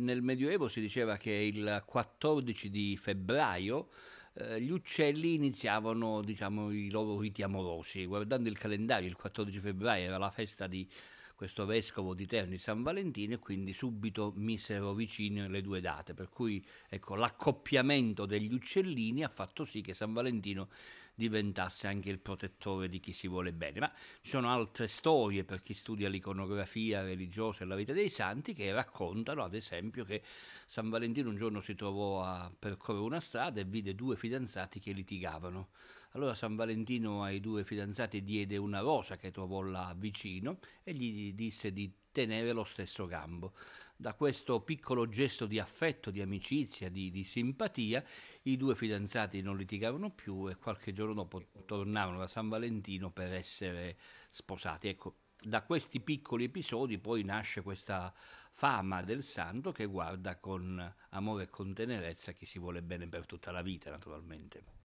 Nel Medioevo si diceva che il 14 di febbraio eh, gli uccelli iniziavano diciamo, i loro riti amorosi. Guardando il calendario, il 14 febbraio era la festa di questo vescovo di Terni San Valentino e quindi subito misero vicino le due date, per cui ecco, l'accoppiamento degli uccellini ha fatto sì che San Valentino diventasse anche il protettore di chi si vuole bene. Ma ci sono altre storie per chi studia l'iconografia religiosa e la vita dei santi che raccontano, ad esempio, che San Valentino un giorno si trovò a percorrere una strada e vide due fidanzati che litigavano allora San Valentino ai due fidanzati diede una rosa che trovò là vicino e gli disse di tenere lo stesso gambo. Da questo piccolo gesto di affetto, di amicizia, di, di, simpatia, i due fidanzati non litigarono più e qualche giorno dopo tornarono da San Valentino per essere sposati. Ecco, da questi piccoli episodi poi nasce questa fama del santo che guarda con amore e con tenerezza chi si vuole bene per tutta la vita, naturalmente.